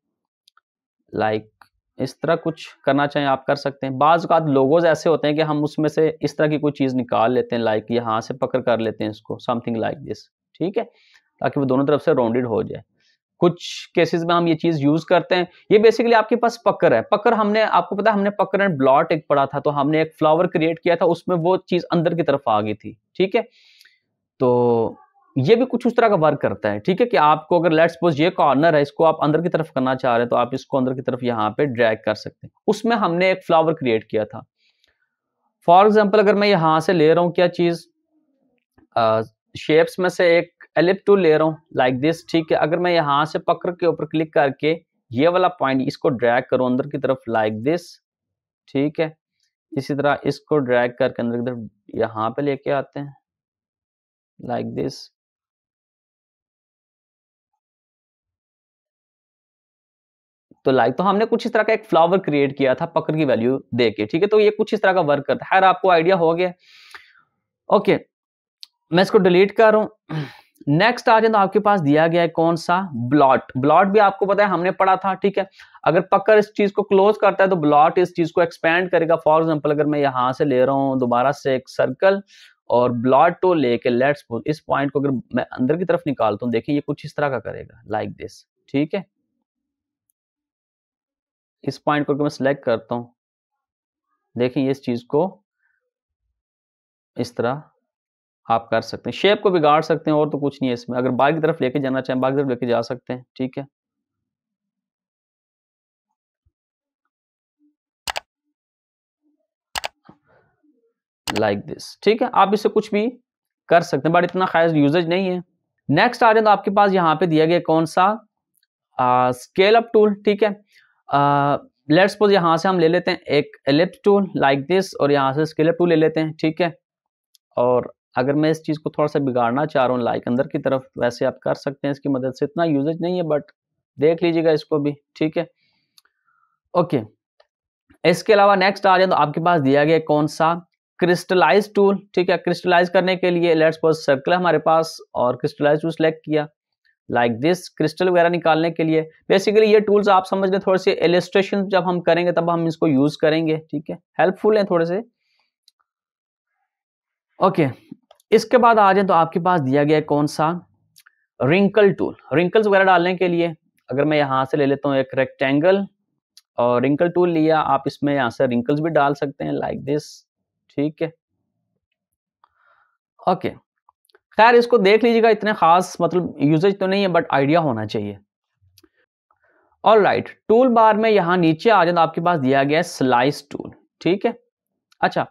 लाइक like, इस तरह कुछ करना चाहें आप कर सकते हैं बाज़ अवत लोगोज ऐसे होते हैं कि हम उसमें से इस तरह की कोई चीज़ निकाल लेते हैं लाइक like यहाँ से पकड़ कर लेते हैं इसको समथिंग लाइक दिस ठीक है ताकि वो दोनों तरफ से राउंडेड हो जाए कुछ केसेस में हम ये चीज यूज करते हैं ये बेसिकली आपके पास पकर है पकर हमने आपको पता हमने पक्कर एंड ब्लॉट एक पढ़ा था तो हमने एक फ्लावर क्रिएट किया था उसमें वो चीज अंदर की तरफ आ गई थी ठीक है तो ये भी कुछ उस तरह का वर्क करता है ठीक है कि आपको अगर लेट्स सपोज ये कॉर्नर है इसको आप अंदर की तरफ करना चाह रहे हैं तो आप इसको अंदर की तरफ यहाँ पे ड्रैग कर सकते हैं उसमें हमने एक फ्लावर क्रिएट किया था फॉर एग्जाम्पल अगर मैं यहां से ले रहा हूँ क्या चीज़ शेप्स में से एक एलिप टू ले रहा हूँ लाइक दिस ठीक है अगर मैं यहाँ से पकड़ के ऊपर क्लिक करके ये वाला पॉइंट इसको ड्रैग करूँ अंदर की तरफ लाइक दिस ठीक है इसी तरह इसको ड्रैग करके अंदर की तरफ यहाँ पे लेके आते हैं लाइक दिस तो लाइक तो हमने कुछ इस तरह का एक फ्लावर क्रिएट किया था पकड़ की वैल्यू दे के ठीक है तो ये कुछ इस तरह का वर्क करता है आपको आइडिया हो गया ओके मैं इसको डिलीट कर रहा हूं नेक्स्ट आ जाए तो आपके पास दिया गया है कौन सा ब्लॉट ब्लॉट भी आपको पता है हमने पढ़ा था ठीक है अगर पक्कर इस चीज को क्लोज करता है तो ब्लॉट इस चीज को एक्सपेंड करेगा फॉर एग्जाम्पल अगर मैं यहां से ले रहा हूं दोबारा से एक सर्कल और ब्लॉट टू तो लेके लेट्स इस पॉइंट को अगर मैं अंदर की तरफ निकालता हूं देखिए ये कुछ इस तरह का करेगा लाइक like दिस ठीक है इस पॉइंट को मैं सिलेक्ट करता हूं देखिए इस चीज को इस तरह आप कर सकते हैं शेप को बिगाड़ सकते हैं और तो कुछ नहीं है इसमें अगर बाघ की तरफ लेके जाना चाहें बाघ की तरफ लेके जा सकते हैं ठीक है लाइक दिस ठीक है आप इसे कुछ भी कर सकते हैं बट इतना खास यूजेज नहीं है नेक्स्ट आ जाए तो आपके पास यहाँ पे दिया गया कौन सा स्केल अप टूल ठीक है लेट्स सपोज यहाँ से हम ले लेते हैं एक एलिप्स टूल लाइक दिस और यहाँ से स्केल अप टूल ले लेते हैं ठीक है और अगर मैं इस चीज़ को थोड़ा सा बिगाड़ना चाह रहा हूँ लाइक अंदर की तरफ वैसे आप कर सकते हैं इसकी मदद से इतना यूजेज नहीं है बट देख लीजिएगा इसको भी ठीक है ओके इसके अलावा नेक्स्ट आ जाए तो आपके पास दिया गया कौन सा क्रिस्टलाइज टूल ठीक है क्रिस्टलाइज करने के लिए लेट्स सपोज सर्कल हमारे पास और क्रिस्टलाइज टूल सेलेक्ट किया लाइक दिस क्रिस्टल वगैरह निकालने के लिए बेसिकली ये टूल्स आप समझ लें थोड़े से एलिस्ट्रेशन जब हम करेंगे तब हम इसको यूज करेंगे ठीक है हेल्पफुल है थोड़े से ओके इसके बाद आ जाए तो आपके पास दिया गया कौन सा रिंकल टूल रिंकल्स वगैरह डालने के लिए अगर मैं यहाँ से ले लेता हूँ एक रेक्टेंगल और रिंकल टूल लिया आप इसमें यहाँ से रिंकल्स भी डाल सकते हैं लाइक दिस ठीक है ओके खैर इसको देख लीजिएगा इतने खास मतलब यूजेज तो नहीं है बट आइडिया होना चाहिए और राइट टूल बार में यहाँ नीचे आ जाए तो आपके पास दिया गया है स्लाइस टूल ठीक है अच्छा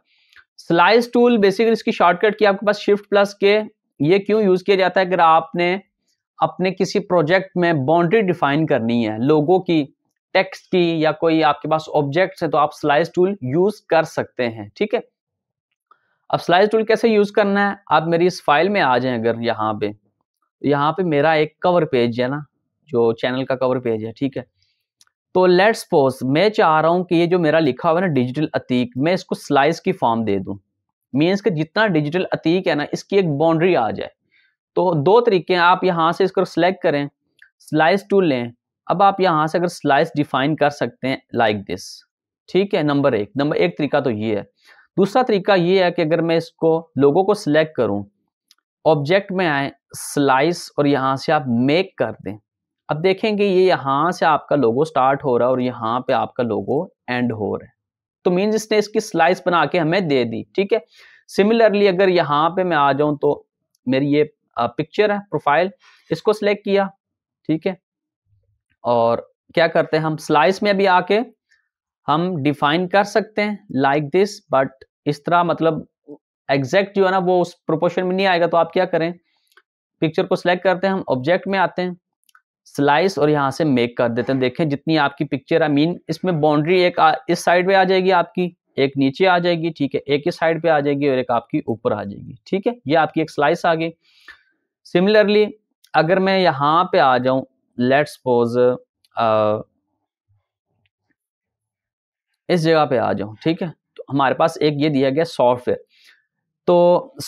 स्लाइस टूल बेसिकली इसकी शॉर्टकट की आपके पास शिफ्ट प्लस के ये क्यों यूज किया जाता है अगर आपने अपने किसी प्रोजेक्ट में बाउंड्री डिफाइन करनी है लोगों की टेक्स्ट की या कोई आपके पास ऑब्जेक्ट है तो आप स्लाइस टूल यूज कर सकते हैं ठीक है अब स्लाइस टूल कैसे यूज करना है आप मेरी इस फाइल में आ जाए अगर यहाँ पे यहाँ पे मेरा एक कवर पेज है ना जो चैनल का कवर पेज है ठीक है तो लेट सपोज मैं चाह रहा हूं कि ये जो मेरा लिखा हुआ है ना डिजिटल अतीक मैं इसको स्लाइस की फॉर्म दे दूं मीन्स कि जितना डिजिटल अतीक है ना इसकी एक बाउंड्री आ जाए तो दो तरीके हैं आप यहां से इसको सिलेक्ट करें स्लाइस टूल लें अब आप यहां से अगर स्लाइस डिफाइन कर सकते हैं लाइक दिस ठीक है नंबर एक नंबर एक तरीका तो ये है दूसरा तरीका ये है कि अगर मैं इसको लोगों को सिलेक्ट करूँ ऑब्जेक्ट में आए स्लाइस और यहाँ से आप मेक कर दें अब देखेंगे ये यहाँ से आपका लोगो स्टार्ट हो रहा है और यहाँ पे आपका लोगो एंड हो रहा है तो मीन इसने इसकी स्लाइस बना के हमें दे दी ठीक है सिमिलरली अगर यहाँ पे मैं आ जाऊं तो मेरी ये पिक्चर है प्रोफाइल इसको सिलेक्ट किया ठीक है और क्या करते हैं हम स्लाइस में भी आके हम डिफाइन कर सकते हैं लाइक दिस बट इस तरह मतलब एग्जैक्ट जो है ना वो उस प्रोपोर्शन में नहीं आएगा तो आप क्या करें पिक्चर को सिलेक्ट करते हैं हम ऑब्जेक्ट में आते हैं स्लाइस और यहाँ से मेक कर देते हैं देखें जितनी आपकी पिक्चर है मीन इसमें बाउंड्री एक आ, इस साइड पे आ जाएगी आपकी एक नीचे आ जाएगी ठीक है एक ही साइड पे आ जाएगी और एक आपकी ऊपर आ जाएगी ठीक है ये आपकी एक स्लाइस आ गई सिमिलरली अगर मैं यहाँ पे आ जाऊं लेट सपोज इस जगह पे आ जाऊं ठीक है तो हमारे पास एक ये दिया गया सॉफ्टवेयर तो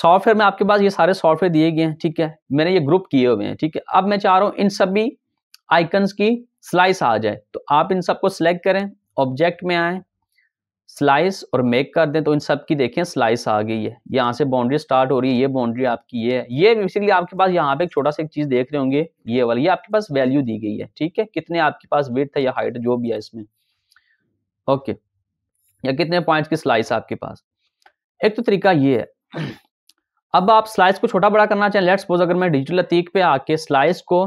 सॉफ्टवेयर में आपके पास ये सारे सॉफ्टवेयर दिए गए हैं ठीक है मैंने ये ग्रुप किए हुए हैं ठीक है अब मैं चाह रहा हूँ इन सभी आइकन्स की स्लाइस आ जाए तो आप इन सबको सिलेक्ट करें ऑब्जेक्ट में आए स्लाइस और मेक कर दें तो इन सब की देखें स्लाइस आ गई है यहाँ से बाउंड्री स्टार्ट हो रही है ये बाउंड्री आपकी ये है ये बेसिकली आपके पास यहाँ पे एक छोटा सा एक चीज देख रहे होंगे ये वाली ये आपके पास वैल्यू दी गई है ठीक है कितने आपके पास वेट था या हाइट जो भी है इसमें ओके या कितने पॉइंट की स्लाइस आपके पास एक तो तरीका ये है अब आप स्लाइस को छोटा बड़ा करना चाहें लेट्स सपोज अगर मैं डिजिटल अतीक पे आके स्लाइस को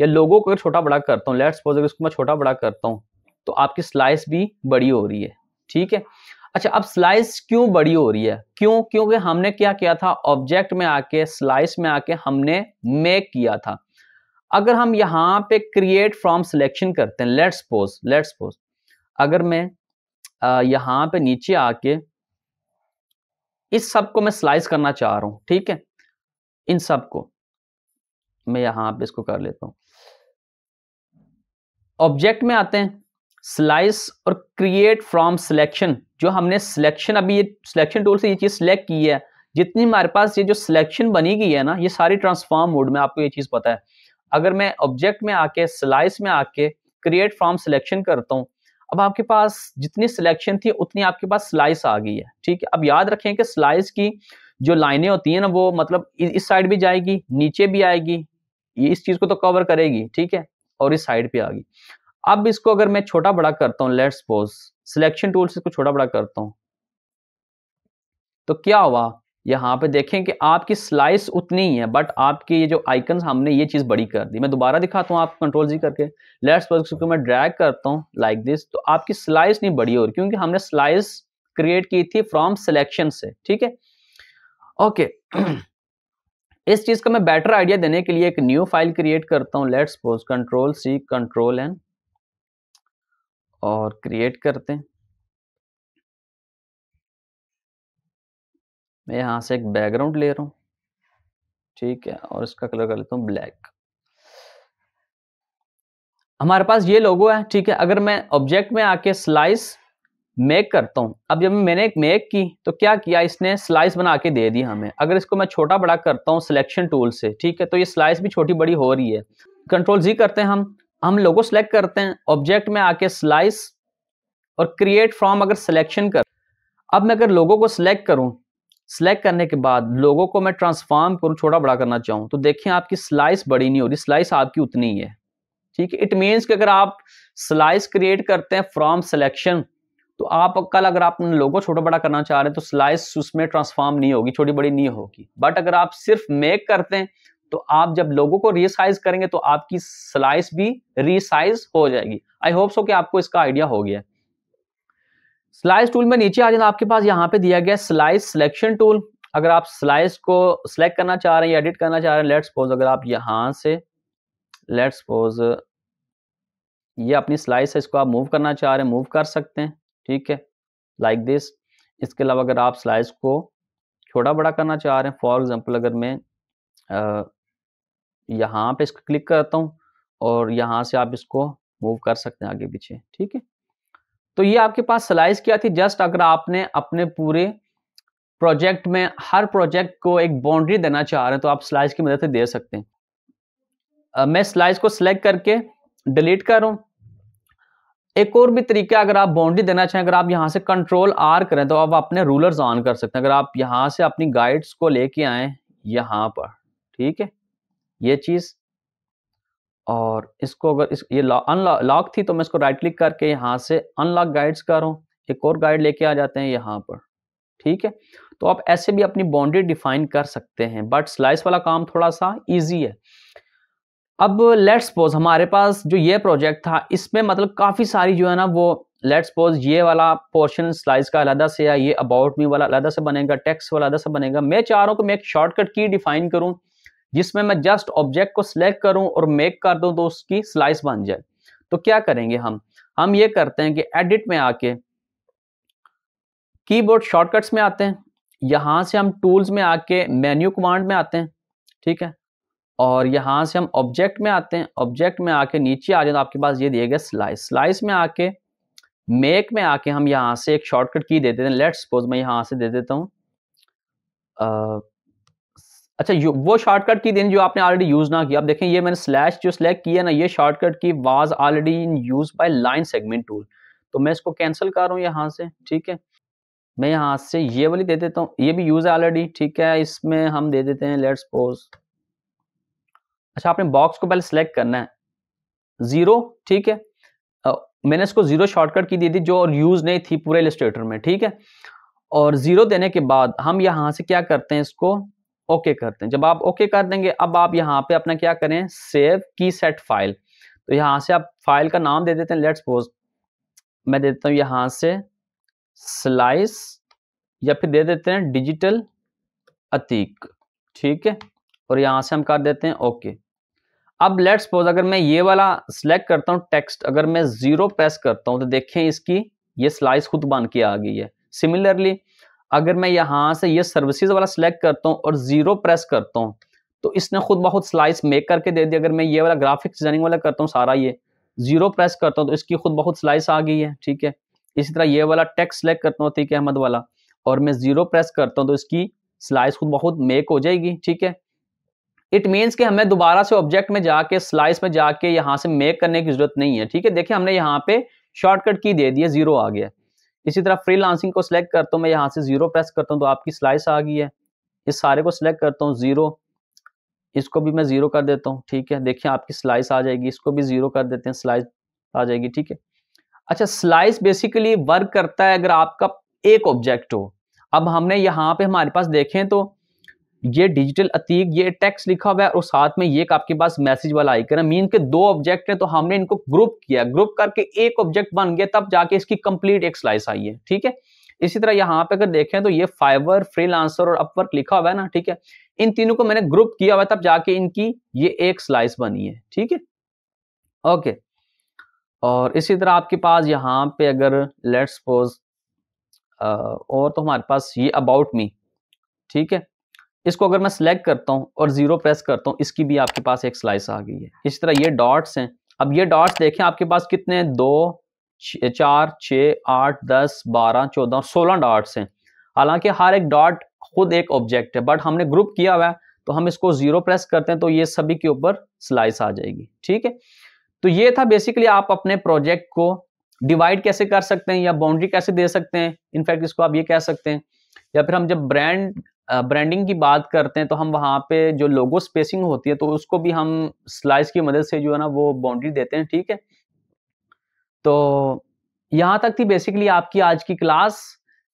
या लोगों को अगर छोटा बड़ा करता हूँ लेट सपोज अगर इसको मैं छोटा बड़ा करता हूँ तो आपकी स्लाइस भी बड़ी हो रही है ठीक है अच्छा अब स्लाइस क्यों बड़ी हो रही है क्यों क्योंकि हमने क्या किया था ऑब्जेक्ट में आके स्लाइस में आके हमने मेक किया था अगर हम यहाँ पे क्रिएट फ्रॉम सिलेक्शन करते हैं लेट्स सपोज लेट्स सपोज अगर मैं यहाँ पे नीचे आके इस सब को मैं स्लाइस करना चाह रहा हूँ ठीक है इन सब को मैं यहाँ पे इसको कर लेता हूँ ऑब्जेक्ट में आते हैं स्लाइस और क्रिएट फ्रॉम सिलेक्शन जो हमने सिलेक्शन अभी ये सिलेक्शन टूल से ये चीज़ सिलेक्ट की है जितनी हमारे पास ये जो सिलेक्शन बनी गई है ना ये सारी ट्रांसफॉर्म मोड में आपको ये चीज़ पता है अगर मैं ऑब्जेक्ट में आके स्लाइस में आके क्रिएट फ्रॉम सिलेक्शन करता हूँ अब आपके पास जितनी सिलेक्शन थी उतनी आपके पास स्लाइस आ गई है ठीक है अब याद रखें कि स्लाइस की जो लाइनें होती हैं ना वो मतलब इस साइड भी जाएगी नीचे भी आएगी ये इस चीज़ को तो कवर करेगी ठीक है और इस साइड पे आ गई अब इसको अगर मैं छोटा बड़ा करता हूँ लेट्स सपोज सिलेक्शन टूल से इसको छोटा बड़ा करता हूँ तो क्या हुआ यहाँ पे देखें कि आपकी स्लाइस उतनी ही है बट आपके ये जो आइकन हमने ये चीज़ बड़ी कर दी मैं दोबारा दिखाता हूँ आप कंट्रोल जी करके लेट्स सपोज को मैं ड्रैग करता हूँ लाइक दिस तो आपकी स्लाइस नहीं बड़ी हो रही क्योंकि हमने स्लाइस क्रिएट की थी फ्रॉम सिलेक्शन से ठीक है ओके इस चीज़ का मैं बेटर आइडिया देने के लिए एक न्यू फाइल क्रिएट करता हूं let's pose control C control N और क्रिएट करते हैं मैं यहां से एक बैकग्राउंड ले रहा हूं ठीक है और इसका कलर कर लेता हूं ब्लैक हमारे पास ये लोगो है ठीक है अगर मैं ऑब्जेक्ट में आके स्लाइस मेक करता हूँ अब जब मैंने एक मेक की तो क्या किया इसने स्लाइस बना के दे दी हमें अगर इसको मैं छोटा बड़ा करता हूँ सिलेक्शन टूल से ठीक है तो ये स्लाइस भी छोटी बड़ी हो रही है कंट्रोल जी करते हैं हम हम लोगो सेलेक्ट करते हैं ऑब्जेक्ट में आके स्लाइस और क्रिएट फ्रॉम अगर सिलेक्शन कर अब मैं अगर लोगों को सिलेक्ट करूँ सिलेक्ट करने के बाद लोगों को मैं ट्रांसफॉर्म करूँ छोटा बड़ा करना चाहूँ तो देखें आपकी स्लाइस बड़ी नहीं हो रही स्लाइस आपकी उतनी ही है ठीक है इट मीन्स कि अगर आप स्लाइस क्रिएट करते हैं फ्रॉम सिलेक्शन तो आप कल अगर आप लोगों को छोटा बड़ा करना चाह रहे हैं तो स्लाइस उसमें ट्रांसफॉर्म नहीं होगी छोटी बड़ी नहीं होगी बट अगर आप सिर्फ मेक करते हैं तो आप जब लोगों को रिसाइज करेंगे तो आपकी स्लाइस भी रिसाइज हो जाएगी आई होप सो कि आपको इसका आइडिया हो गया स्लाइस टूल में नीचे आ जाना आपके पास यहाँ पे दिया गया स्लाइस सिलेक्शन टूल अगर आप स्लाइस को सिलेक्ट करना चाह रहे हैं या एडिट करना चाह रहे हैं लेट्स सपोज अगर आप यहाँ से लेट्स सपोज ये अपनी स्लाइस है इसको आप मूव करना चाह रहे हैं मूव कर सकते हैं ठीक है लाइक दिस इसके अलावा अगर आप स्लाइस को छोटा बड़ा करना चाह रहे हैं फॉर एग्जांपल अगर मैं यहाँ पे इसको क्लिक करता हूँ और यहाँ से आप इसको मूव कर सकते हैं आगे पीछे ठीक है तो ये आपके पास स्लाइस क्या थी जस्ट अगर आपने अपने पूरे प्रोजेक्ट में हर प्रोजेक्ट को एक बाउंड्री देना चाह रहे हैं तो आप स्लाइस की मदद से दे सकते हैं मैं स्लाइस को सिलेक्ट करके डिलीट कर रहा हूँ एक और भी तरीका अगर आप बाउंड्री देना चाहें अगर आप यहाँ से कंट्रोल आर करें तो आप अपने रूलर्स ऑन कर सकते हैं अगर आप यहाँ से अपनी गाइड्स को लेके आए यहाँ पर ठीक है ये चीज और इसको अगर इस ये अनलॉक थी तो मैं इसको राइट क्लिक करके यहाँ से अनलॉक गाइड्स कर रहा हूँ एक और गाइड लेके आ जाते हैं यहाँ पर ठीक है तो आप ऐसे भी अपनी बाउंड्री डिफाइन कर सकते हैं बट स्लाइस वाला काम थोड़ा सा ईजी है अब लेट्स सपोज हमारे पास जो ये प्रोजेक्ट था इसमें मतलब काफ़ी सारी जो है ना वो लेट्स सपोज ये वाला पोर्शन स्लाइस का अलहदा से या ये अबाउट मी वाला अलहदा से बनेगा टेक्स वाला अलहदा से बनेगा मैं चाह रहा हूँ कि मैं एक शॉर्टकट की डिफाइन करूँ जिसमें मैं जस्ट ऑब्जेक्ट को सिलेक्ट करूँ और मेक कर दूँ तो उसकी स्लाइस बन जाए तो क्या करेंगे हम हम ये करते हैं कि एडिट में आके कीबोर्ड शॉर्टकट्स में आते हैं यहाँ से हम टूल्स में आके मेन्यू कमांड में आते हैं ठीक है और यहाँ से हम ऑब्जेक्ट में आते हैं ऑब्जेक्ट में आके नीचे आ जाए तो आपके पास ये दिए गए स्लाइस स्लाइस में आके मेक में आके हम यहाँ से एक शॉर्टकट की दे देते हैं लेट्स सपोज मैं यहाँ से दे देता हूँ अच्छा वो शॉर्टकट की दिन जो आपने ऑलरेडी यूज़ ना किया अब देखें ये मैंने स्लैश जो सिलेक्ट किया ना ये शॉर्टकट की was already in use by line segment tool तो मैं इसको कैंसिल कर रहा हूँ यहाँ से ठीक है मैं यहाँ से ये वाली दे देता हूँ ये भी यूज़ है ऑलरेडी ठीक है इसमें हम दे देते हैं लेट्स पोज अच्छा आपने बॉक्स को पहले सेलेक्ट करना है ज़ीरो ठीक है आ, मैंने इसको ज़ीरो शॉर्टकट की दी थी जो यूज़ नहीं थी पूरे इलिस्ट्रेटर में ठीक है और ज़ीरो देने के बाद हम यहां से क्या करते हैं इसको ओके करते हैं जब आप ओके कर देंगे अब आप यहाँ पे अपना क्या करें सेव की सेट फाइल तो यहां से आप फाइल का नाम दे देते हैं लेट्स सपोज मैं देता हूँ यहां से स्लाइस या फिर दे देते हैं डिजिटल अतीक ठीक है और यहां से हम कर देते हैं ओके okay. अब लेट सपोज अगर मैं ये वाला सिलेक्ट करता हूँ टेक्स्ट अगर मैं जीरो प्रेस करता हूँ तो देखें इसकी ये स्लाइस खुद बन के आ गई है सिमिलरली अगर मैं यहाँ से ये सर्विसेज वाला सिलेक्ट करता हूँ और जीरो प्रेस करता हूँ तो इसने खुद बहुत स्लाइस मेक करके दे दी अगर मैं ये वाला ग्राफिक्स डिजाइनिंग वाला करता हूँ सारा ये जीरो प्रेस करता हूँ तो इसकी खुद बहुत स्लाइस आ गई है ठीक है इसी तरह ये वाला टेक्स्ट सेलेक्ट करता हूँ ठीक है अहमद वाला और मैं जीरो प्रेस करता हूँ तो इसकी स्लाइस खुद बहुत मेक हो जाएगी ठीक है इट मीन्स कि हमें दोबारा से ऑब्जेक्ट में जाके स्लाइस में जाके यहाँ से मेक करने की जरूरत नहीं है ठीक है देखिए हमने यहाँ पे शॉर्टकट की दे दी है जीरो आ गया इसी तरह फ्री लांसिंग को सिलेक्ट करता हूँ मैं यहाँ से जीरो प्रेस करता हूँ तो आपकी स्लाइस आ गई है इस सारे को सिलेक्ट करता हूँ जीरो इसको भी मैं जीरो कर देता हूँ ठीक है देखिए आपकी स्लाइस आ जाएगी इसको भी जीरो कर देते हैं स्लाइस आ जाएगी ठीक है अच्छा स्लाइस बेसिकली वर्क करता है अगर आपका एक ऑब्जेक्ट हो अब हमने यहाँ पे हमारे पास देखें तो ये डिजिटल अतीक ये टेक्स्ट लिखा हुआ है और साथ में ये आपके पास मैसेज वाला आइकन है मीन के दो ऑब्जेक्ट है तो हमने इनको ग्रुप किया ग्रुप करके एक ऑब्जेक्ट बन गया तब जाके इसकी कंप्लीट एक स्लाइस आई है ठीक है इसी तरह यहाँ पे अगर देखें तो ये फाइवर फ्रीलांसर और अपवर्क लिखा हुआ है ना ठीक है इन तीनों को मैंने ग्रुप किया हुआ तब जाके इनकी ये एक स्लाइस बनी है ठीक है ओके और इसी तरह आपके पास यहाँ पे अगर लेट्स सपोज और तो हमारे पास ये अबाउट मी ठीक है इसको अगर मैं सिलेक्ट करता हूँ और ज़ीरो प्रेस करता हूँ इसकी भी आपके पास एक स्लाइस आ गई है इस तरह ये डॉट्स हैं अब ये डॉट्स देखें आपके पास कितने दो चार छः आठ दस बारह चौदह और सोलह डॉट्स हैं हालांकि हर एक डॉट खुद एक ऑब्जेक्ट है बट हमने ग्रुप किया हुआ है तो हम इसको ज़ीरो प्रेस करते हैं तो ये सभी के ऊपर स्लाइस आ जाएगी ठीक है तो ये था बेसिकली आप अपने प्रोजेक्ट को डिवाइड कैसे कर सकते हैं या बाउंड्री कैसे दे सकते हैं इनफैक्ट इसको आप ये कह सकते हैं या फिर हम जब ब्रांड ब्रांडिंग की बात करते हैं तो हम वहाँ पे जो लोगो स्पेसिंग होती है तो उसको भी हम स्लाइस की मदद से जो है ना वो बाउंड्री देते हैं ठीक है तो यहाँ तक थी बेसिकली आपकी आज की क्लास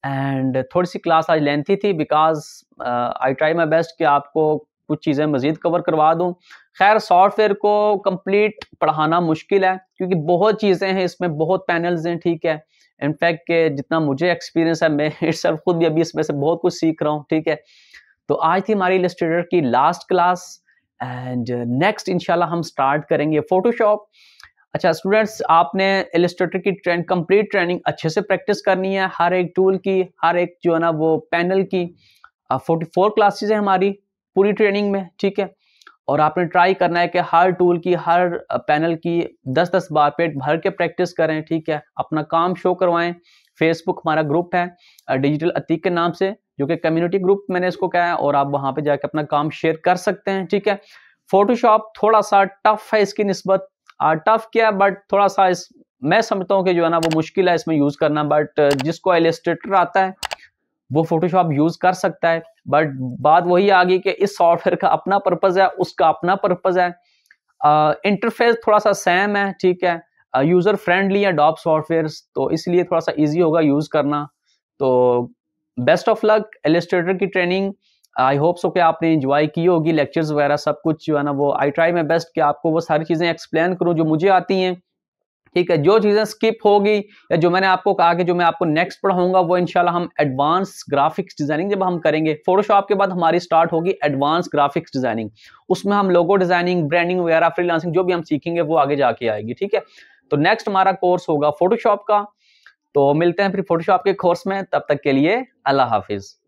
एंड थोड़ी सी क्लास आज लेंथी थी because I try my best कि आपको कुछ चीज़ें मज़ीद कवर करवा दूँ खैर सॉफ्टवेयर को कंप्लीट पढ़ाना मुश्किल है क्योंकि बहुत चीज़ें हैं इसमें बहुत पैनल्स हैं ठीक है इनफैक्ट के जितना मुझे एक्सपीरियंस है मैं इट्स खुद भी अभी इसमें से बहुत कुछ सीख रहा हूँ ठीक है तो आज थी हमारी इलस्ट्रेटर की लास्ट क्लास एंड नेक्स्ट इंशाल्लाह हम स्टार्ट करेंगे फोटोशॉप अच्छा स्टूडेंट्स आपने इलस्ट्रेटर की ट्रेंड कंप्लीट ट्रेनिंग अच्छे से प्रैक्टिस करनी है हर एक टूल की हर एक जो है ना वो पैनल की फोर्टी फोर क्लासेज है हमारी पूरी ट्रेनिंग में ठीक है और आपने ट्राई करना है कि हर टूल की हर पैनल की दस दस बार पेट भर के प्रैक्टिस करें ठीक है अपना काम शो करवाएं फेसबुक हमारा ग्रुप है डिजिटल अतीक के नाम से जो कि कम्युनिटी ग्रुप मैंने इसको कहा है और आप वहां पे जाके अपना काम शेयर कर सकते हैं ठीक है फोटोशॉप थोड़ा सा टफ है इसकी नस्बत टफ क्या है बट थोड़ा सा इस मैं समझता हूँ कि जो है ना वो मुश्किल है इसमें यूज करना बट जिसको एलिस्ट्रेटर आता है वो फोटोशॉप यूज कर सकता है बट बात वही आ गई कि इस सॉफ्टवेयर का अपना पर्पज है उसका अपना पर्पज है इंटरफेस uh, थोड़ा सा सेम है ठीक है यूजर फ्रेंडली है डॉप सॉफ्टवेयर तो इसलिए थोड़ा सा इजी होगा यूज करना तो बेस्ट ऑफ लक एलिस्ट्रेटर की ट्रेनिंग आई होप सो कि आपने इंजॉय की होगी लेक्चर्स वगैरह सब कुछ जो है ना वो आई ट्राई मैं बेस्ट कि आपको वो सारी चीज़ें एक्सप्लेन करूँ जो मुझे आती हैं ठीक है जो चीज़ें स्किप होगी या जो मैंने आपको कहा कि जो मैं आपको नेक्स्ट पढ़ाऊंगा वो इनशाला हम एडवांस ग्राफिक्स डिज़ाइनिंग जब हम करेंगे फोटोशॉप के बाद हमारी स्टार्ट होगी एडवांस ग्राफिक्स डिज़ाइनिंग उसमें हम लोगो डिज़ाइनिंग ब्रांडिंग वगैरह फ्रीलांसिंग जो भी हम सीखेंगे वो आगे जाके आएगी ठीक है तो नेक्स्ट हमारा कोर्स होगा फोटोशॉप का तो मिलते हैं फिर फोटोशॉप के कोर्स में तब तक के लिए अल्लाह हाफिज़